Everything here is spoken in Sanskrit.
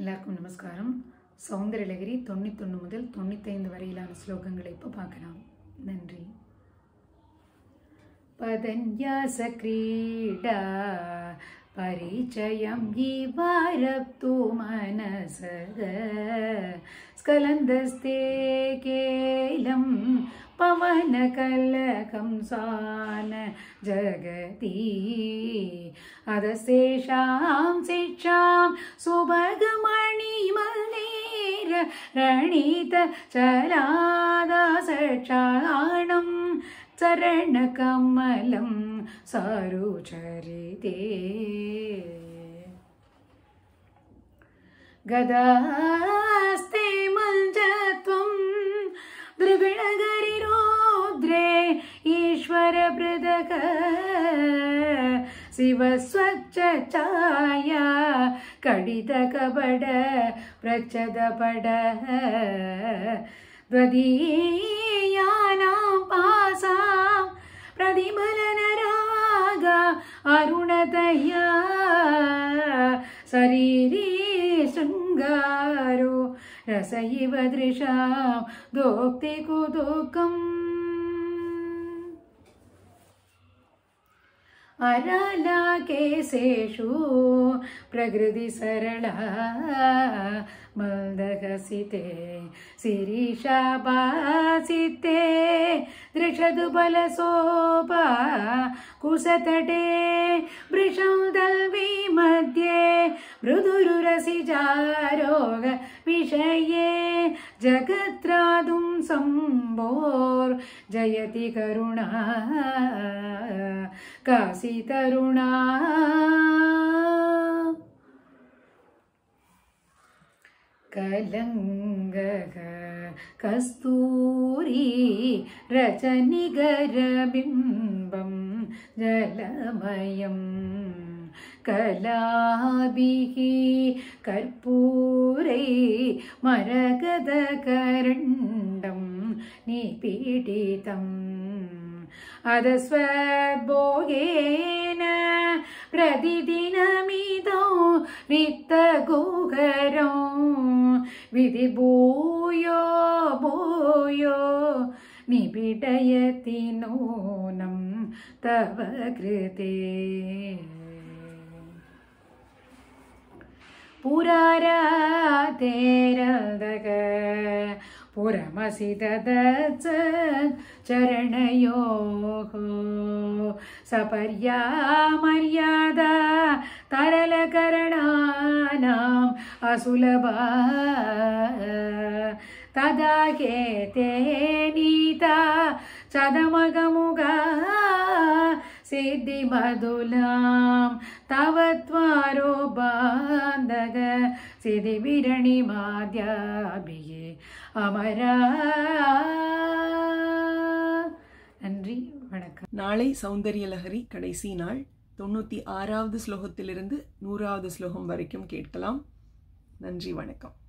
எல்லாருக்கும் நமஸ்காரம் சௌந்தரலகிரி தொண்ணூத்தொன்று முதல் தொண்ணூத்தைந்து வரையிலான ஸ்லோகங்களை இப்போ பார்க்கலாம் நன்றி பதன்யாச கிரீடா परिचयं वारप्तु मनसग स्खलन्दस्ते केलं पवनकलकं सान जगति अदशेषां शिक्षां सुभगमणिमनिरणितचलादासक्षाणम् शरणकमलं सारुचरिते गदास्ते मञ्ज त्वं द्रुबिणगरिद्रे ईश्वरभृदक शिवस्वच्छाया कडितकपड प्रचदपडः द्दीयानाम् सा प्रतिमलनराग अरुणतय्या शरीरी शृङ्गारो रसयिव दृशा दोक्तिको दुःखम् अरलाकेशेषु प्रकृति सरला सिते शिरीषबासिते दृषदु बलसोपा कुसतटे मृदुरुरसि जारोग विषये जगत्रादुं शम्भोर्जयति करुणा काशी तरुणा कलङ्गः कस्तूरी रचनिगरबिम्बं जलमयं कलाभिः कर्पूरै मरगदकरण्डं निपीडितम् अध स्वभोगेन प्रतिदिनमितो वित्त യതി ഭൂയോ ഭൂയോ നിബിഡയതി തവ കൃതേ പുരാരാതേരതക पुरमसिदचरणयोः सपर्या मर्यादा तरलकरणानाम् असुलभा तदा के ते नीता चदमगमुगा सिद्धिमधुलां तव त्वारो बान्धग सिधिविरणिमाद्याभिः அமரா நன்றி வணக்கம் நாளை லகரி கடைசி நாள் தொண்ணூற்றி ஆறாவது ஸ்லோகத்திலிருந்து நூறாவது ஸ்லோகம் வரைக்கும் கேட்கலாம் நன்றி வணக்கம்